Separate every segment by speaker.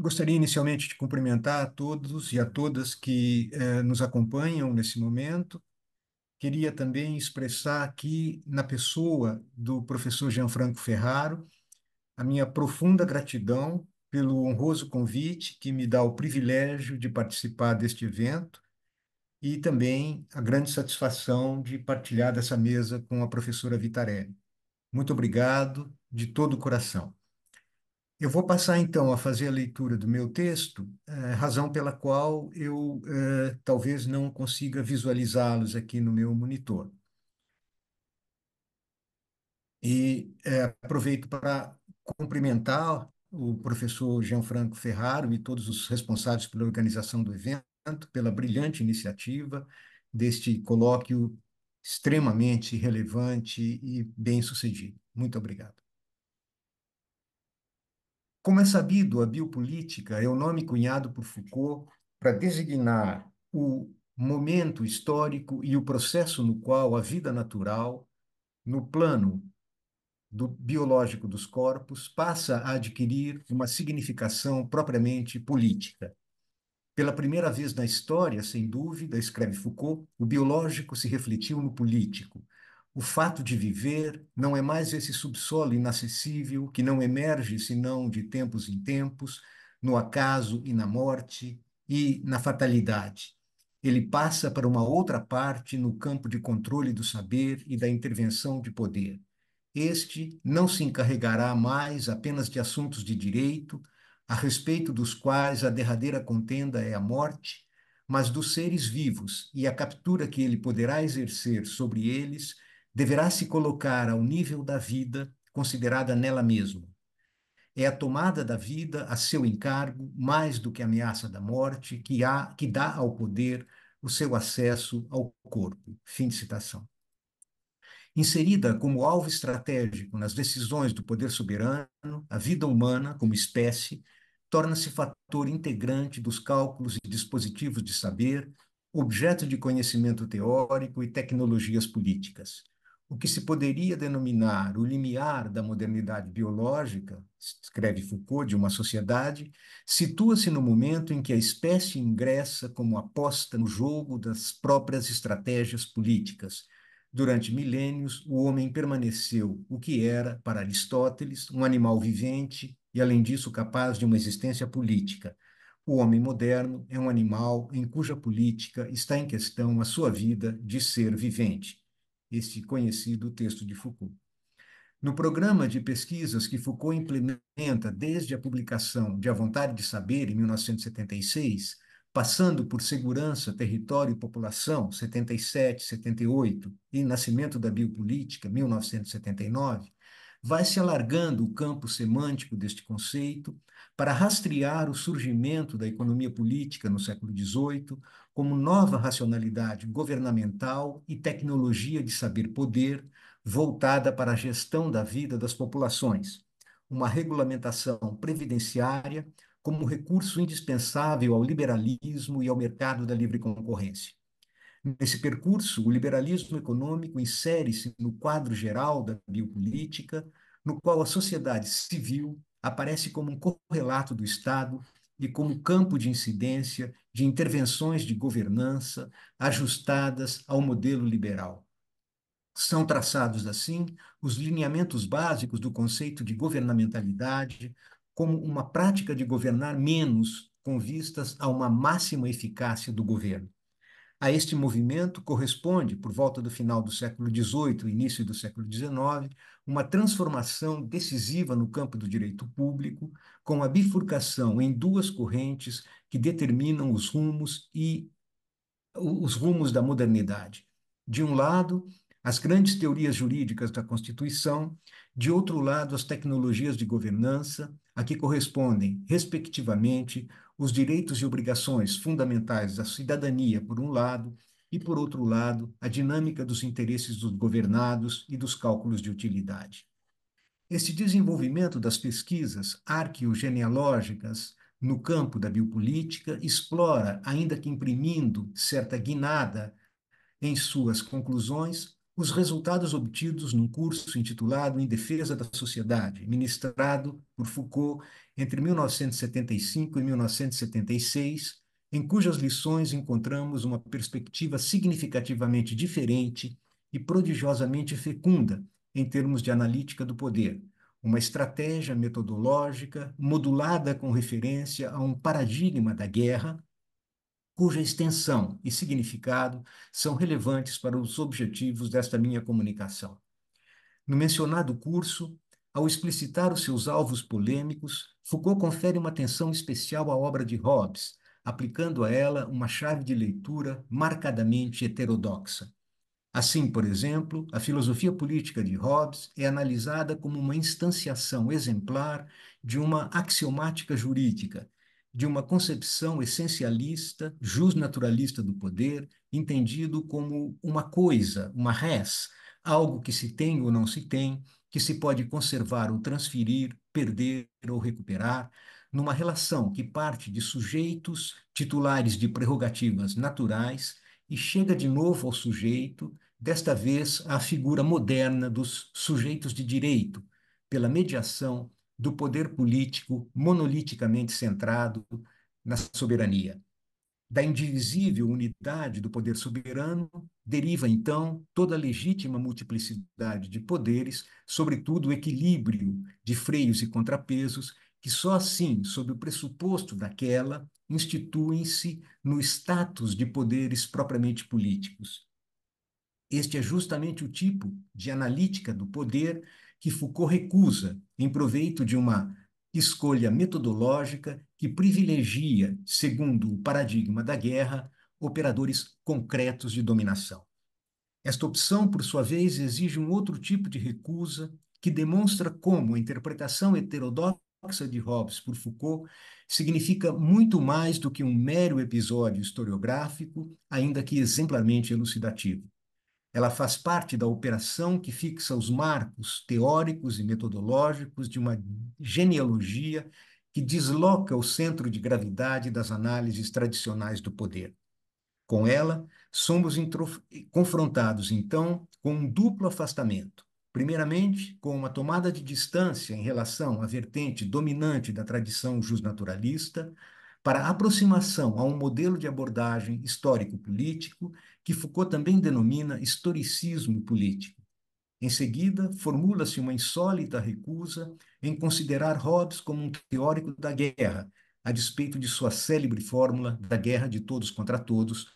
Speaker 1: Gostaria inicialmente de cumprimentar a todos e a todas que eh, nos acompanham nesse momento. Queria também expressar aqui, na pessoa do professor Gianfranco Ferraro, a minha profunda gratidão pelo honroso convite que me dá o privilégio de participar deste evento e também a grande satisfação de partilhar dessa mesa com a professora Vitarelli. Muito obrigado de todo o coração. Eu vou passar então a fazer a leitura do meu texto, eh, razão pela qual eu eh, talvez não consiga visualizá-los aqui no meu monitor. E eh, aproveito para cumprimentar o professor Gianfranco Ferraro e todos os responsáveis pela organização do evento, pela brilhante iniciativa deste colóquio extremamente relevante e bem-sucedido. Muito obrigado. Como é sabido, a biopolítica é o nome cunhado por Foucault para designar o momento histórico e o processo no qual a vida natural, no plano do biológico dos corpos, passa a adquirir uma significação propriamente política. Pela primeira vez na história, sem dúvida, escreve Foucault, o biológico se refletiu no político, o fato de viver não é mais esse subsolo inacessível que não emerge senão de tempos em tempos, no acaso e na morte e na fatalidade. Ele passa para uma outra parte no campo de controle do saber e da intervenção de poder. Este não se encarregará mais apenas de assuntos de direito, a respeito dos quais a derradeira contenda é a morte, mas dos seres vivos e a captura que ele poderá exercer sobre eles deverá se colocar ao nível da vida considerada nela mesma. É a tomada da vida a seu encargo, mais do que a ameaça da morte, que, há, que dá ao poder o seu acesso ao corpo. Fim de citação. Inserida como alvo estratégico nas decisões do poder soberano, a vida humana, como espécie, torna-se fator integrante dos cálculos e dispositivos de saber, objeto de conhecimento teórico e tecnologias políticas o que se poderia denominar o limiar da modernidade biológica, escreve Foucault, de uma sociedade, situa-se no momento em que a espécie ingressa como aposta no jogo das próprias estratégias políticas. Durante milênios, o homem permaneceu o que era, para Aristóteles, um animal vivente e, além disso, capaz de uma existência política. O homem moderno é um animal em cuja política está em questão a sua vida de ser vivente este conhecido texto de Foucault. No programa de pesquisas que Foucault implementa desde a publicação de A Vontade de Saber, em 1976, passando por Segurança, Território e População, 77, 78, e Nascimento da Biopolítica, 1979, vai se alargando o campo semântico deste conceito para rastrear o surgimento da economia política no século XVIII como nova racionalidade governamental e tecnologia de saber-poder voltada para a gestão da vida das populações, uma regulamentação previdenciária como recurso indispensável ao liberalismo e ao mercado da livre concorrência. Nesse percurso, o liberalismo econômico insere-se no quadro geral da biopolítica, no qual a sociedade civil aparece como um correlato do Estado e como campo de incidência de intervenções de governança ajustadas ao modelo liberal. São traçados, assim, os lineamentos básicos do conceito de governamentalidade como uma prática de governar menos com vistas a uma máxima eficácia do governo. A este movimento corresponde, por volta do final do século XVIII início do século XIX, uma transformação decisiva no campo do direito público, com a bifurcação em duas correntes que determinam os rumos e os rumos da modernidade. De um lado, as grandes teorias jurídicas da Constituição, de outro lado, as tecnologias de governança, a que correspondem, respectivamente, os direitos e obrigações fundamentais da cidadania, por um lado, e, por outro lado, a dinâmica dos interesses dos governados e dos cálculos de utilidade. Esse desenvolvimento das pesquisas arqueogenealógicas no campo da biopolítica explora, ainda que imprimindo certa guinada em suas conclusões, os resultados obtidos num curso intitulado Em Defesa da Sociedade, ministrado por Foucault entre 1975 e 1976, em cujas lições encontramos uma perspectiva significativamente diferente e prodigiosamente fecunda em termos de analítica do poder, uma estratégia metodológica modulada com referência a um paradigma da guerra cuja extensão e significado são relevantes para os objetivos desta minha comunicação. No mencionado curso, ao explicitar os seus alvos polêmicos, Foucault confere uma atenção especial à obra de Hobbes, aplicando a ela uma chave de leitura marcadamente heterodoxa. Assim, por exemplo, a filosofia política de Hobbes é analisada como uma instanciação exemplar de uma axiomática jurídica, de uma concepção essencialista, justnaturalista do poder, entendido como uma coisa, uma res, algo que se tem ou não se tem, que se pode conservar ou transferir, perder ou recuperar, numa relação que parte de sujeitos titulares de prerrogativas naturais e chega de novo ao sujeito, desta vez à figura moderna dos sujeitos de direito, pela mediação do poder político monoliticamente centrado na soberania. Da indivisível unidade do poder soberano deriva, então, toda a legítima multiplicidade de poderes, sobretudo o equilíbrio de freios e contrapesos, que só assim, sob o pressuposto daquela, instituem-se no status de poderes propriamente políticos. Este é justamente o tipo de analítica do poder que Foucault recusa em proveito de uma escolha metodológica que privilegia, segundo o paradigma da guerra, operadores concretos de dominação. Esta opção, por sua vez, exige um outro tipo de recusa que demonstra como a interpretação heterodoxa de Hobbes por Foucault significa muito mais do que um mero episódio historiográfico, ainda que exemplarmente elucidativo. Ela faz parte da operação que fixa os marcos teóricos e metodológicos de uma genealogia que desloca o centro de gravidade das análises tradicionais do poder. Com ela, somos confrontados, então, com um duplo afastamento. Primeiramente, com uma tomada de distância em relação à vertente dominante da tradição justnaturalista, para aproximação a um modelo de abordagem histórico-político que Foucault também denomina historicismo político. Em seguida, formula-se uma insólita recusa em considerar Hobbes como um teórico da guerra, a despeito de sua célebre fórmula da guerra de todos contra todos,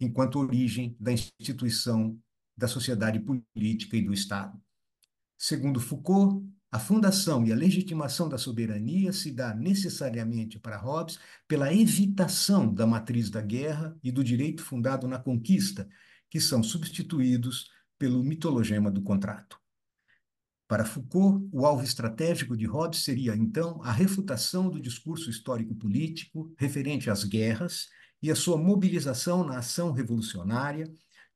Speaker 1: enquanto origem da instituição da sociedade política e do Estado. Segundo Foucault, a fundação e a legitimação da soberania se dá necessariamente para Hobbes pela evitação da matriz da guerra e do direito fundado na conquista, que são substituídos pelo mitologema do contrato. Para Foucault, o alvo estratégico de Hobbes seria, então, a refutação do discurso histórico-político referente às guerras e a sua mobilização na ação revolucionária,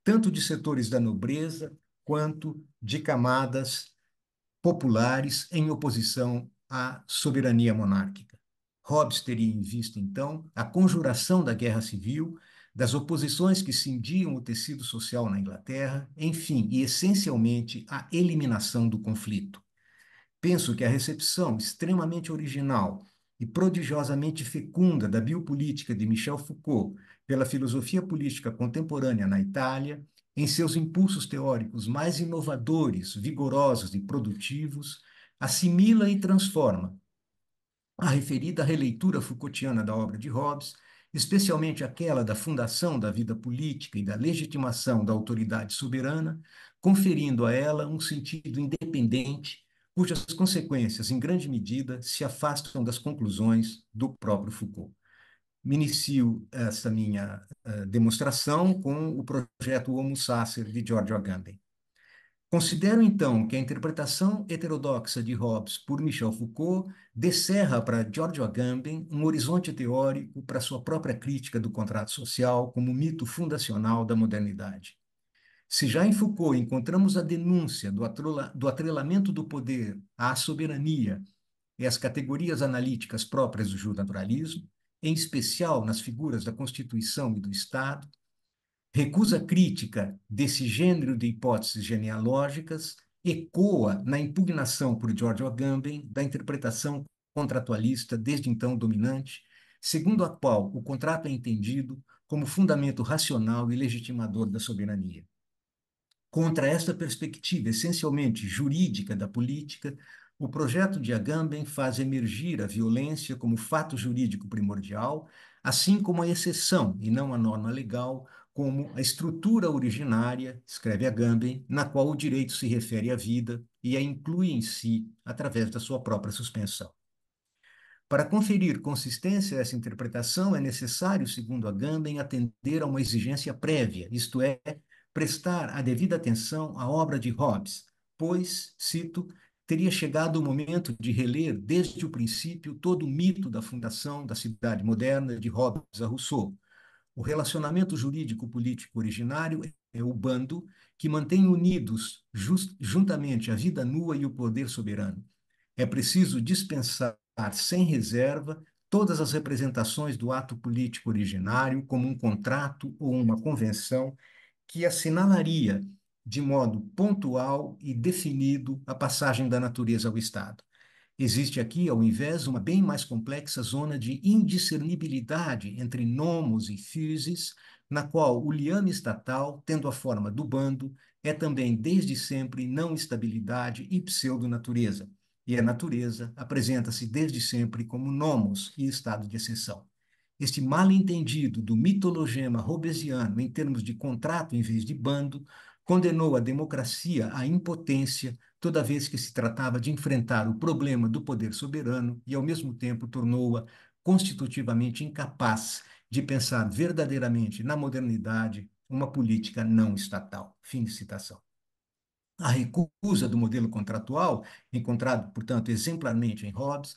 Speaker 1: tanto de setores da nobreza quanto de camadas populares em oposição à soberania monárquica. Hobbes teria em vista, então, a conjuração da guerra civil, das oposições que cindiam o tecido social na Inglaterra, enfim, e essencialmente a eliminação do conflito. Penso que a recepção extremamente original e prodigiosamente fecunda da biopolítica de Michel Foucault pela filosofia política contemporânea na Itália em seus impulsos teóricos mais inovadores, vigorosos e produtivos, assimila e transforma a referida releitura Foucaultiana da obra de Hobbes, especialmente aquela da fundação da vida política e da legitimação da autoridade soberana, conferindo a ela um sentido independente, cujas consequências, em grande medida, se afastam das conclusões do próprio Foucault inicio essa minha uh, demonstração com o projeto Homo Sacer de George Agamben. Considero, então, que a interpretação heterodoxa de Hobbes por Michel Foucault descerra para Giorgio Agamben um horizonte teórico para sua própria crítica do contrato social como mito fundacional da modernidade. Se já em Foucault encontramos a denúncia do, do atrelamento do poder à soberania e às categorias analíticas próprias do judaturalismo, em especial nas figuras da Constituição e do Estado, recusa crítica desse gênero de hipóteses genealógicas, ecoa na impugnação por George Agamben da interpretação contratualista desde então dominante, segundo a qual o contrato é entendido como fundamento racional e legitimador da soberania. Contra esta perspectiva essencialmente jurídica da política, o projeto de Agamben faz emergir a violência como fato jurídico primordial, assim como a exceção, e não a norma legal, como a estrutura originária, escreve Agamben, na qual o direito se refere à vida e a inclui em si através da sua própria suspensão. Para conferir consistência a essa interpretação, é necessário, segundo Agamben, atender a uma exigência prévia, isto é, prestar a devida atenção à obra de Hobbes, pois, cito, teria chegado o momento de reler desde o princípio todo o mito da fundação da cidade moderna de Hobbes a Rousseau. O relacionamento jurídico-político originário é o bando que mantém unidos just, juntamente a vida nua e o poder soberano. É preciso dispensar sem reserva todas as representações do ato político originário como um contrato ou uma convenção que assinalaria de modo pontual e definido a passagem da natureza ao Estado. Existe aqui, ao invés, uma bem mais complexa zona de indiscernibilidade entre nomos e fuses, na qual o liame estatal, tendo a forma do bando, é também desde sempre não estabilidade e natureza e a natureza apresenta-se desde sempre como nomos e estado de exceção. Este mal entendido do mitologema robesiano em termos de contrato em vez de bando condenou a democracia à impotência toda vez que se tratava de enfrentar o problema do poder soberano e, ao mesmo tempo, tornou-a constitutivamente incapaz de pensar verdadeiramente na modernidade uma política não estatal. Fim de citação. A recusa do modelo contratual, encontrado, portanto, exemplarmente em Hobbes,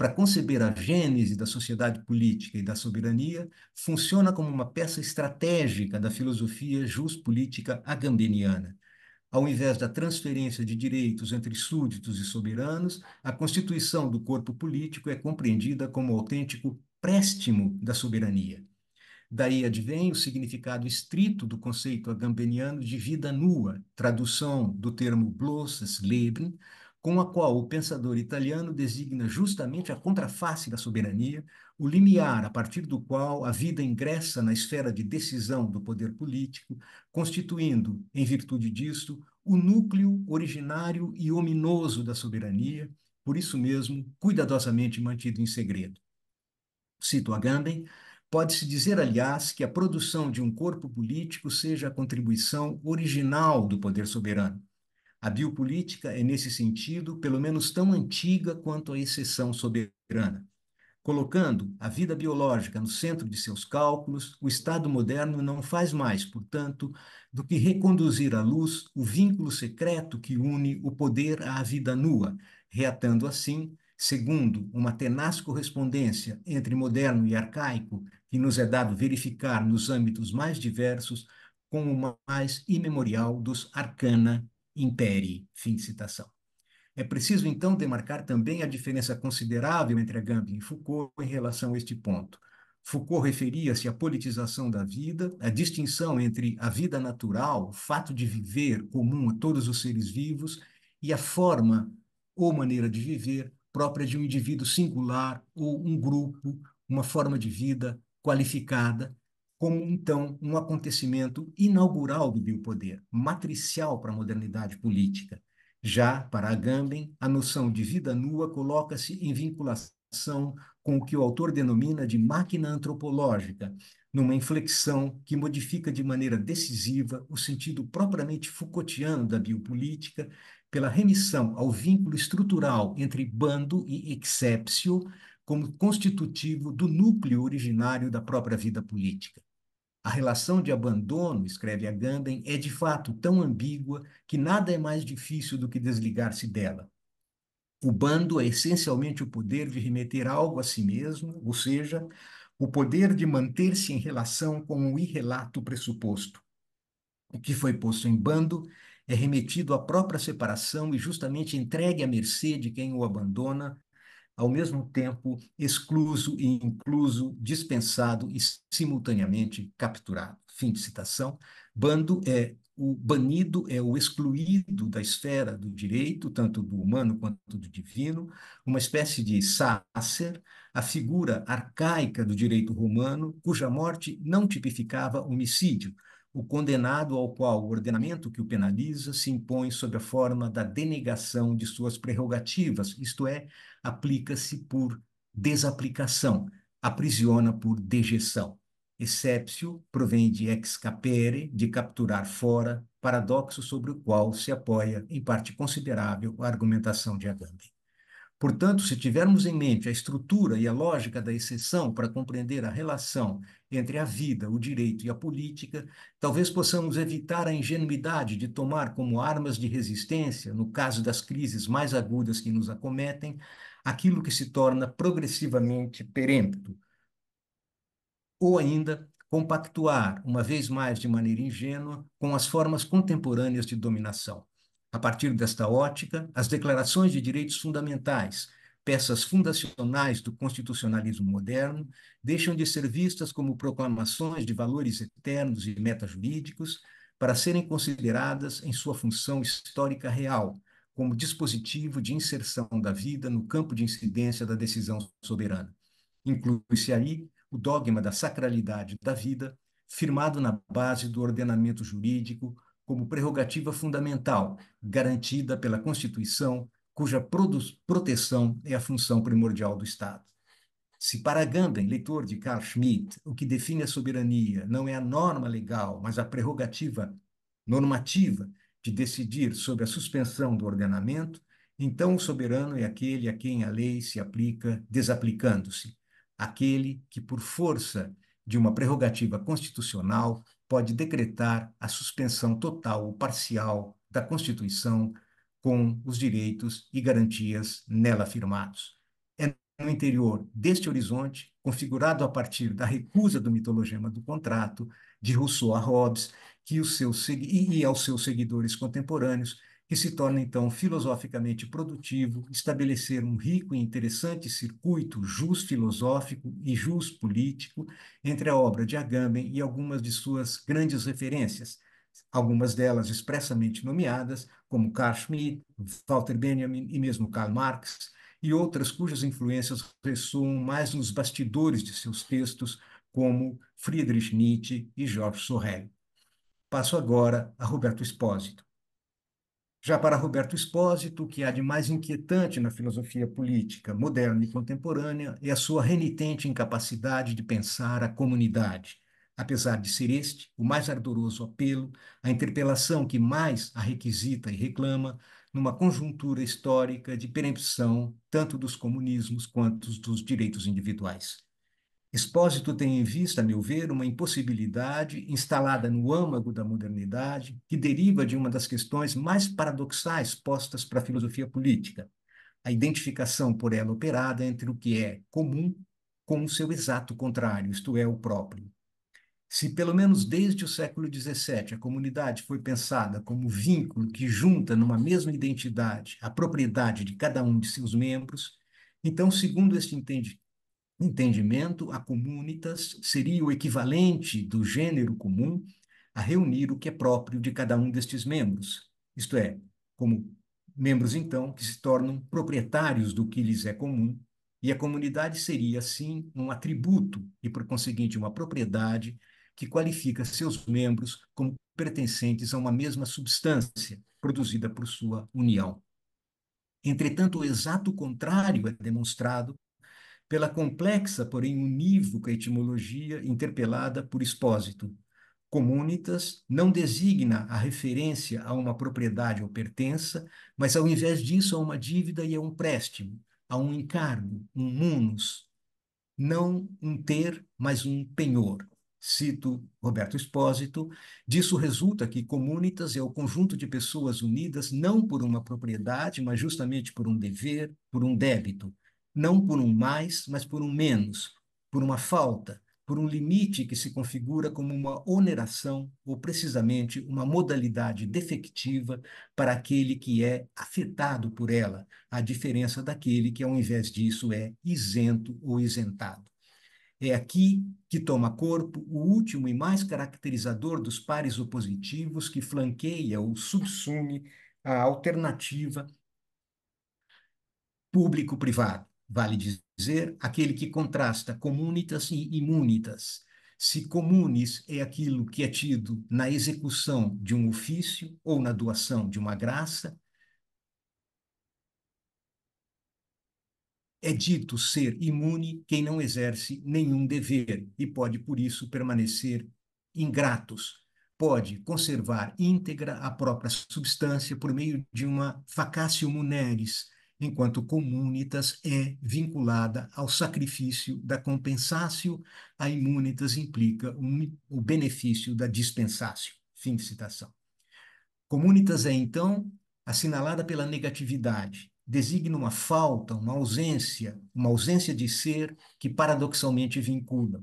Speaker 1: para conceber a gênese da sociedade política e da soberania, funciona como uma peça estratégica da filosofia juspolítica agambeniana. Ao invés da transferência de direitos entre súditos e soberanos, a constituição do corpo político é compreendida como autêntico préstimo da soberania. Daí advém o significado estrito do conceito agambeniano de vida nua, tradução do termo bloßes Leben, com a qual o pensador italiano designa justamente a contraface da soberania, o limiar a partir do qual a vida ingressa na esfera de decisão do poder político, constituindo, em virtude disto, o núcleo originário e ominoso da soberania, por isso mesmo cuidadosamente mantido em segredo. Cito Agamben, Pode-se dizer, aliás, que a produção de um corpo político seja a contribuição original do poder soberano, a biopolítica é, nesse sentido, pelo menos tão antiga quanto a exceção soberana. Colocando a vida biológica no centro de seus cálculos, o Estado moderno não faz mais, portanto, do que reconduzir à luz o vínculo secreto que une o poder à vida nua, reatando assim, segundo uma tenaz correspondência entre moderno e arcaico, que nos é dado verificar nos âmbitos mais diversos, com o mais imemorial dos arcana impere. Fim de citação. É preciso, então, demarcar também a diferença considerável entre Agamben e Foucault em relação a este ponto. Foucault referia-se à politização da vida, à distinção entre a vida natural, o fato de viver comum a todos os seres vivos, e a forma ou maneira de viver própria de um indivíduo singular ou um grupo, uma forma de vida qualificada, como então um acontecimento inaugural do biopoder, matricial para a modernidade política. Já para Agamben, a noção de vida nua coloca-se em vinculação com o que o autor denomina de máquina antropológica, numa inflexão que modifica de maneira decisiva o sentido propriamente Foucaultiano da biopolítica, pela remissão ao vínculo estrutural entre bando e exceptio, como constitutivo do núcleo originário da própria vida política. A relação de abandono, escreve a Ganden, é de fato tão ambígua que nada é mais difícil do que desligar-se dela. O bando é essencialmente o poder de remeter algo a si mesmo, ou seja, o poder de manter-se em relação com o irrelato pressuposto. O que foi posto em bando é remetido à própria separação e justamente entregue à mercê de quem o abandona, ao mesmo tempo excluso e incluso, dispensado e simultaneamente capturado. Fim de citação. Bando é o banido, é o excluído da esfera do direito, tanto do humano quanto do divino, uma espécie de sácer, a figura arcaica do direito romano, cuja morte não tipificava homicídio, o condenado ao qual o ordenamento que o penaliza se impõe sob a forma da denegação de suas prerrogativas, isto é, aplica-se por desaplicação, aprisiona por dejeção. Excepcio provém de ex capere, de capturar fora, paradoxo sobre o qual se apoia, em parte considerável, a argumentação de Agamben. Portanto, se tivermos em mente a estrutura e a lógica da exceção para compreender a relação entre a vida, o direito e a política, talvez possamos evitar a ingenuidade de tomar como armas de resistência, no caso das crises mais agudas que nos acometem, aquilo que se torna progressivamente perêmpto. Ou ainda, compactuar, uma vez mais de maneira ingênua, com as formas contemporâneas de dominação a partir desta ótica, as declarações de direitos fundamentais, peças fundacionais do constitucionalismo moderno, deixam de ser vistas como proclamações de valores eternos e metajurídicos para serem consideradas em sua função histórica real, como dispositivo de inserção da vida no campo de incidência da decisão soberana. Inclui-se aí o dogma da sacralidade da vida, firmado na base do ordenamento jurídico como prerrogativa fundamental, garantida pela Constituição, cuja proteção é a função primordial do Estado. Se para Gandem, leitor de Carl Schmitt, o que define a soberania não é a norma legal, mas a prerrogativa normativa de decidir sobre a suspensão do ordenamento, então o soberano é aquele a quem a lei se aplica desaplicando-se, aquele que, por força de uma prerrogativa constitucional, pode decretar a suspensão total ou parcial da Constituição com os direitos e garantias nela afirmados. É no interior deste horizonte, configurado a partir da recusa do mitologema do contrato de Rousseau a Hobbes, que os seus, e aos seus seguidores contemporâneos, que se torna então filosoficamente produtivo, estabelecer um rico e interessante circuito jus filosófico e jus político entre a obra de Agamben e algumas de suas grandes referências, algumas delas expressamente nomeadas, como Carl Schmitt, Walter Benjamin e mesmo Karl Marx, e outras cujas influências ressoam mais nos bastidores de seus textos, como Friedrich Nietzsche e Georges Sorel. Passo agora a Roberto Espósito. Já para Roberto Espósito, o que há de mais inquietante na filosofia política moderna e contemporânea é a sua renitente incapacidade de pensar a comunidade, apesar de ser este o mais ardoroso apelo, a interpelação que mais a requisita e reclama numa conjuntura histórica de perempção tanto dos comunismos quanto dos direitos individuais. Expósito tem em vista, a meu ver, uma impossibilidade instalada no âmago da modernidade, que deriva de uma das questões mais paradoxais postas para a filosofia política, a identificação por ela operada entre o que é comum com o seu exato contrário, isto é, o próprio. Se pelo menos desde o século XVII a comunidade foi pensada como vínculo que junta numa mesma identidade a propriedade de cada um de seus membros, então, segundo este entendimento, a comunitas seria o equivalente do gênero comum a reunir o que é próprio de cada um destes membros, isto é, como membros, então, que se tornam proprietários do que lhes é comum, e a comunidade seria, assim, um atributo e, por conseguinte, uma propriedade que qualifica seus membros como pertencentes a uma mesma substância produzida por sua união. Entretanto, o exato contrário é demonstrado pela complexa, porém unívoca etimologia interpelada por Expósito. Comunitas não designa a referência a uma propriedade ou pertença, mas ao invés disso a uma dívida e a um préstimo, a um encargo, um munus, não um ter, mas um penhor. Cito Roberto Expósito, disso resulta que comunitas é o conjunto de pessoas unidas não por uma propriedade, mas justamente por um dever, por um débito não por um mais, mas por um menos, por uma falta, por um limite que se configura como uma oneração ou precisamente uma modalidade defectiva para aquele que é afetado por ela, a diferença daquele que, ao invés disso, é isento ou isentado. É aqui que toma corpo o último e mais caracterizador dos pares opositivos que flanqueia ou subsume a alternativa público-privado vale dizer, aquele que contrasta comunitas e imunitas. Se comunis é aquilo que é tido na execução de um ofício ou na doação de uma graça, é dito ser imune quem não exerce nenhum dever e pode, por isso, permanecer ingratos. Pode conservar íntegra a própria substância por meio de uma vacatio muneris, enquanto comunitas é vinculada ao sacrifício da compensácio, a imunitas implica um, o benefício da dispensácio. Fim de citação. Comunitas é, então, assinalada pela negatividade, designa uma falta, uma ausência, uma ausência de ser que paradoxalmente vincula.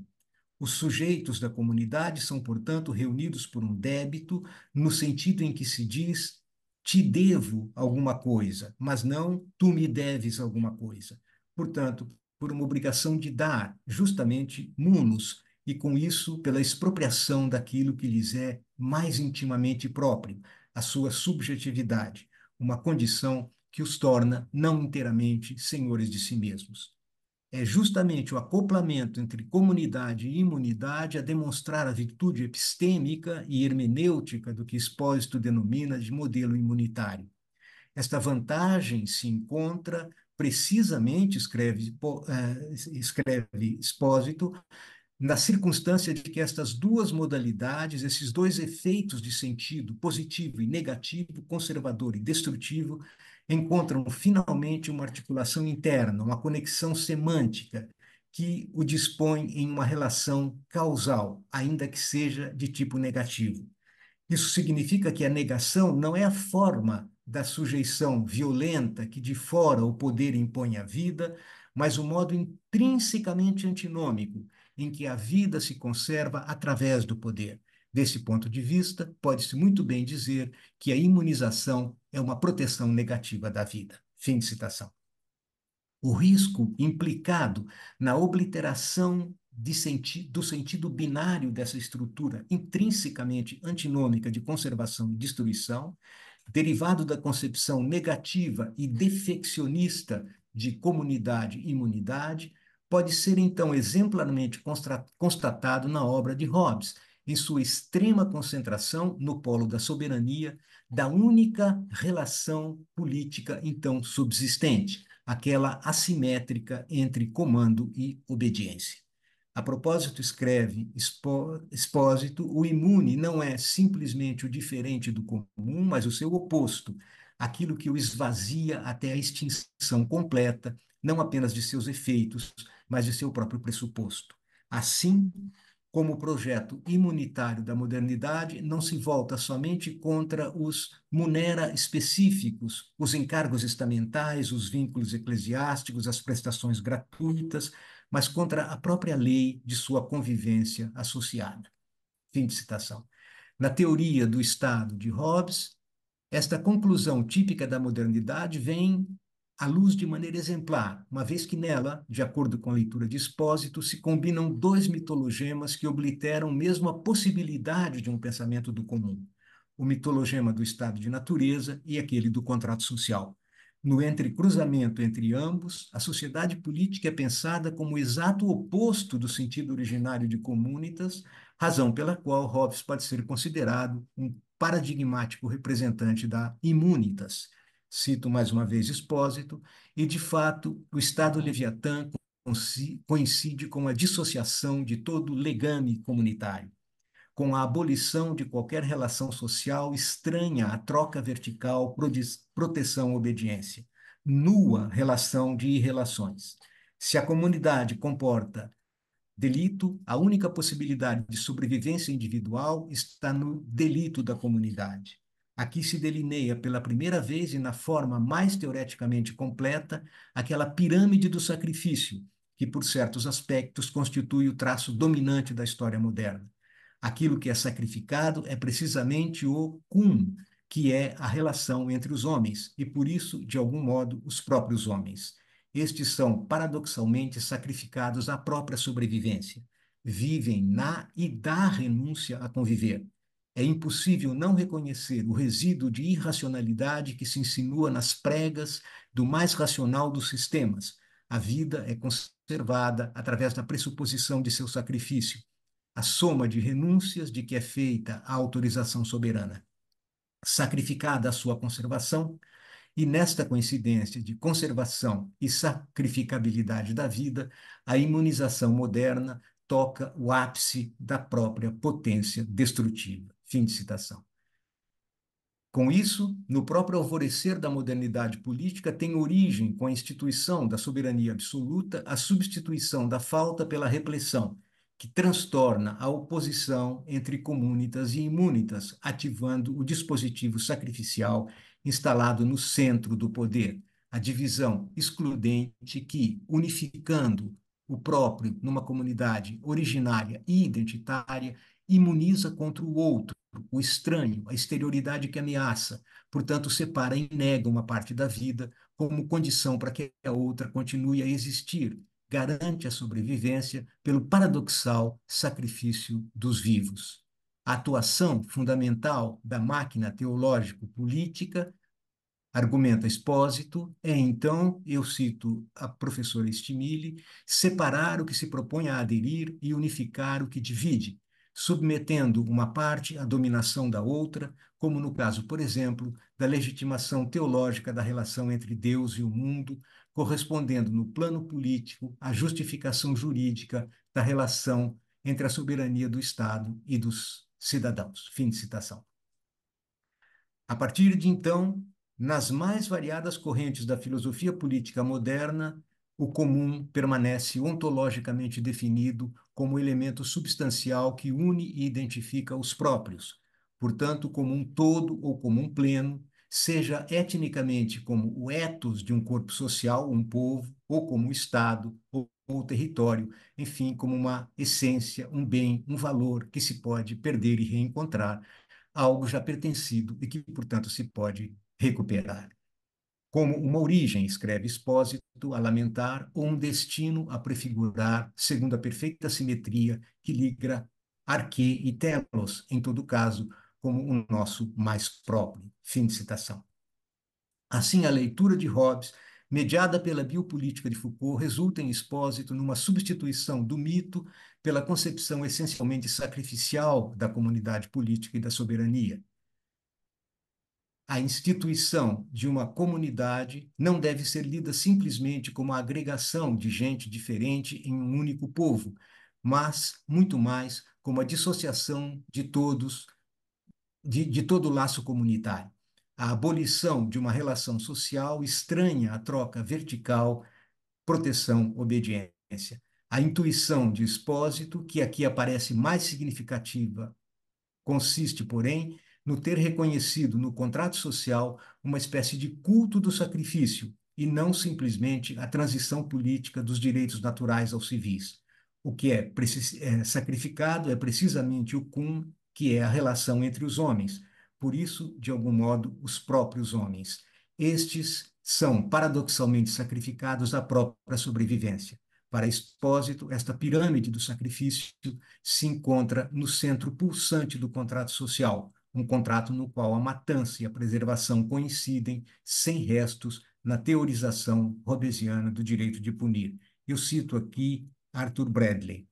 Speaker 1: Os sujeitos da comunidade são, portanto, reunidos por um débito, no sentido em que se diz te devo alguma coisa, mas não tu me deves alguma coisa. Portanto, por uma obrigação de dar, justamente munos e com isso pela expropriação daquilo que lhes é mais intimamente próprio, a sua subjetividade, uma condição que os torna não inteiramente senhores de si mesmos é justamente o acoplamento entre comunidade e imunidade a demonstrar a virtude epistêmica e hermenêutica do que Expósito denomina de modelo imunitário. Esta vantagem se encontra precisamente, escreve, eh, escreve Expósito, na circunstância de que estas duas modalidades, esses dois efeitos de sentido, positivo e negativo, conservador e destrutivo, encontram finalmente uma articulação interna, uma conexão semântica que o dispõe em uma relação causal, ainda que seja de tipo negativo. Isso significa que a negação não é a forma da sujeição violenta que de fora o poder impõe à vida, mas o um modo intrinsecamente antinômico em que a vida se conserva através do poder. Desse ponto de vista, pode-se muito bem dizer que a imunização é uma proteção negativa da vida. Fim de citação. O risco implicado na obliteração senti do sentido binário dessa estrutura intrinsecamente antinômica de conservação e destruição, derivado da concepção negativa e defeccionista de comunidade e imunidade, pode ser então exemplarmente constatado na obra de Hobbes, em sua extrema concentração no polo da soberania, da única relação política então subsistente, aquela assimétrica entre comando e obediência. A propósito, escreve Expósito, o imune não é simplesmente o diferente do comum, mas o seu oposto, aquilo que o esvazia até a extinção completa, não apenas de seus efeitos, mas de seu próprio pressuposto. Assim, como projeto imunitário da modernidade, não se volta somente contra os munera específicos, os encargos estamentais, os vínculos eclesiásticos, as prestações gratuitas, mas contra a própria lei de sua convivência associada. Fim de citação. Na teoria do Estado de Hobbes, esta conclusão típica da modernidade vem à luz de maneira exemplar, uma vez que nela, de acordo com a leitura de Expósito, se combinam dois mitologemas que obliteram mesmo a possibilidade de um pensamento do comum, o mitologema do estado de natureza e aquele do contrato social. No entrecruzamento entre ambos, a sociedade política é pensada como o exato oposto do sentido originário de comunitas, razão pela qual Hobbes pode ser considerado um paradigmático representante da imunitas, cito mais uma vez Expósito, e de fato o estado Leviatã coincide com a dissociação de todo legame comunitário, com a abolição de qualquer relação social estranha à troca vertical proteção-obediência, nua relação de irrelações. Se a comunidade comporta delito, a única possibilidade de sobrevivência individual está no delito da comunidade. Aqui se delineia pela primeira vez e na forma mais teoreticamente completa aquela pirâmide do sacrifício, que por certos aspectos constitui o traço dominante da história moderna. Aquilo que é sacrificado é precisamente o cum, que é a relação entre os homens e por isso, de algum modo, os próprios homens. Estes são paradoxalmente sacrificados à própria sobrevivência. Vivem na e da renúncia a conviver é impossível não reconhecer o resíduo de irracionalidade que se insinua nas pregas do mais racional dos sistemas. A vida é conservada através da pressuposição de seu sacrifício, a soma de renúncias de que é feita a autorização soberana. Sacrificada a sua conservação, e nesta coincidência de conservação e sacrificabilidade da vida, a imunização moderna toca o ápice da própria potência destrutiva. Fim de citação. Com isso, no próprio alvorecer da modernidade política, tem origem, com a instituição da soberania absoluta, a substituição da falta pela repressão, que transtorna a oposição entre comunitas e imunitas, ativando o dispositivo sacrificial instalado no centro do poder, a divisão excludente que, unificando o próprio numa comunidade originária e identitária, imuniza contra o outro, o estranho, a exterioridade que ameaça, portanto, separa e nega uma parte da vida como condição para que a outra continue a existir, garante a sobrevivência pelo paradoxal sacrifício dos vivos. A atuação fundamental da máquina teológico-política, argumenta Expósito, é então, eu cito a professora Stimili, separar o que se propõe a aderir e unificar o que divide, submetendo uma parte à dominação da outra, como no caso, por exemplo, da legitimação teológica da relação entre Deus e o mundo, correspondendo no plano político à justificação jurídica da relação entre a soberania do Estado e dos cidadãos. Fim de citação. A partir de então, nas mais variadas correntes da filosofia política moderna, o comum permanece ontologicamente definido como elemento substancial que une e identifica os próprios, portanto, como um todo ou como um pleno, seja etnicamente como o ethos de um corpo social, um povo, ou como um Estado, ou ou território, enfim, como uma essência, um bem, um valor que se pode perder e reencontrar, algo já pertencido e que, portanto, se pode recuperar como uma origem, escreve Expósito, a lamentar, ou um destino a prefigurar, segundo a perfeita simetria que liga arque e telos, em todo caso, como o nosso mais próprio. Fim de citação. Assim, a leitura de Hobbes, mediada pela biopolítica de Foucault, resulta em Expósito numa substituição do mito pela concepção essencialmente sacrificial da comunidade política e da soberania a instituição de uma comunidade não deve ser lida simplesmente como a agregação de gente diferente em um único povo, mas muito mais como a dissociação de todos, de, de todo o laço comunitário. A abolição de uma relação social estranha à troca vertical, proteção, obediência. A intuição de Expósito, que aqui aparece mais significativa, consiste, porém, no ter reconhecido no contrato social uma espécie de culto do sacrifício e não simplesmente a transição política dos direitos naturais aos civis. O que é, é sacrificado é precisamente o cum, que é a relação entre os homens, por isso, de algum modo, os próprios homens. Estes são paradoxalmente sacrificados à própria sobrevivência. Para Expósito, esta pirâmide do sacrifício se encontra no centro pulsante do contrato social, um contrato no qual a matança e a preservação coincidem sem restos na teorização robesiana do direito de punir. Eu cito aqui Arthur Bradley.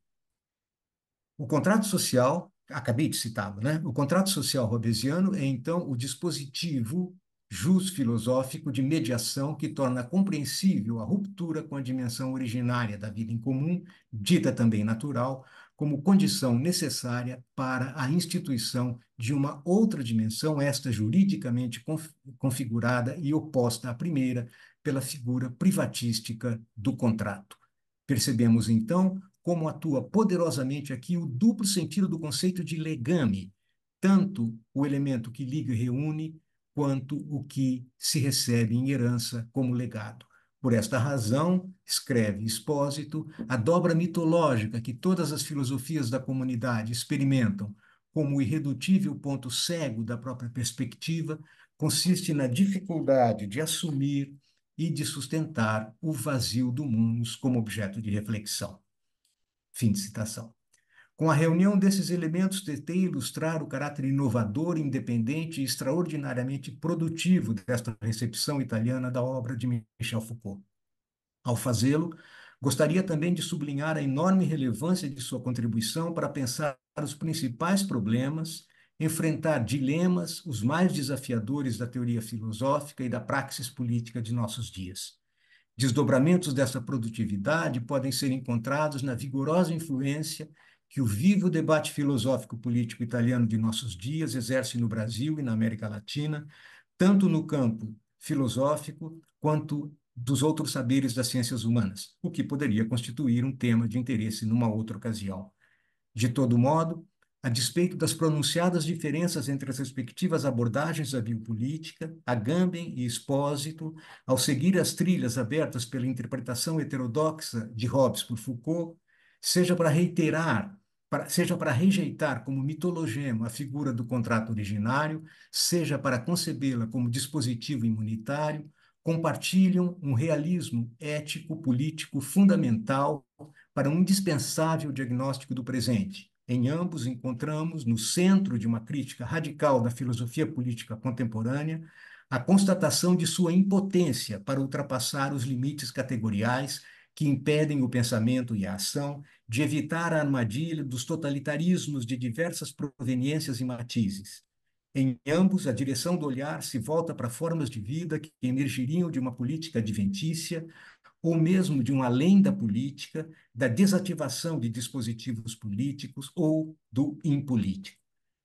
Speaker 1: O contrato social, acabei de citá-lo, né? O contrato social robesiano é então o dispositivo jus filosófico de mediação que torna compreensível a ruptura com a dimensão originária da vida em comum, dita também natural, como condição necessária para a instituição de uma outra dimensão, esta juridicamente conf configurada e oposta à primeira, pela figura privatística do contrato. Percebemos, então, como atua poderosamente aqui o duplo sentido do conceito de legame, tanto o elemento que liga e reúne, quanto o que se recebe em herança como legado. Por esta razão, escreve Expósito, a dobra mitológica que todas as filosofias da comunidade experimentam como o irredutível ponto cego da própria perspectiva consiste na dificuldade de assumir e de sustentar o vazio do mundo como objeto de reflexão. Fim de citação. Com a reunião desses elementos, tentei ilustrar o caráter inovador, independente e extraordinariamente produtivo desta recepção italiana da obra de Michel Foucault. Ao fazê-lo, gostaria também de sublinhar a enorme relevância de sua contribuição para pensar os principais problemas, enfrentar dilemas, os mais desafiadores da teoria filosófica e da praxis política de nossos dias. Desdobramentos dessa produtividade podem ser encontrados na vigorosa influência que o vivo debate filosófico-político italiano de nossos dias exerce no Brasil e na América Latina, tanto no campo filosófico quanto dos outros saberes das ciências humanas, o que poderia constituir um tema de interesse numa outra ocasião. De todo modo, a despeito das pronunciadas diferenças entre as respectivas abordagens da biopolítica, Agamben e Expósito, ao seguir as trilhas abertas pela interpretação heterodoxa de Hobbes por Foucault, seja para reiterar, pra, seja para rejeitar como mitologema a figura do contrato originário, seja para concebê-la como dispositivo imunitário, compartilham um realismo ético-político fundamental para um indispensável diagnóstico do presente. Em ambos encontramos, no centro de uma crítica radical da filosofia política contemporânea, a constatação de sua impotência para ultrapassar os limites categoriais que impedem o pensamento e a ação, de evitar a armadilha dos totalitarismos de diversas proveniências e matizes. Em ambos, a direção do olhar se volta para formas de vida que emergiriam de uma política adventícia, ou mesmo de um além da política, da desativação de dispositivos políticos ou do impolítico.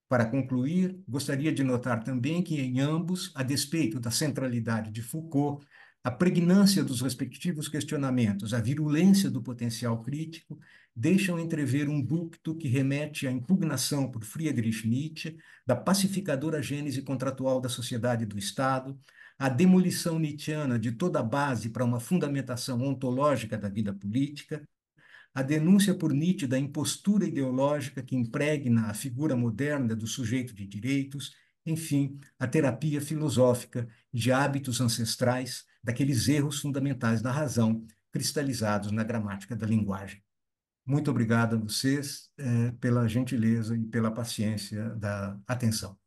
Speaker 1: Para concluir, gostaria de notar também que, em ambos, a despeito da centralidade de Foucault a pregnância dos respectivos questionamentos, a virulência do potencial crítico, deixam entrever um ducto que remete à impugnação por Friedrich Nietzsche da pacificadora gênese contratual da sociedade e do Estado, à demolição nietzschiana de toda a base para uma fundamentação ontológica da vida política, a denúncia por Nietzsche da impostura ideológica que impregna a figura moderna do sujeito de direitos, enfim, a terapia filosófica de hábitos ancestrais daqueles erros fundamentais da razão cristalizados na gramática da linguagem. Muito obrigado a vocês eh, pela gentileza e pela paciência da atenção.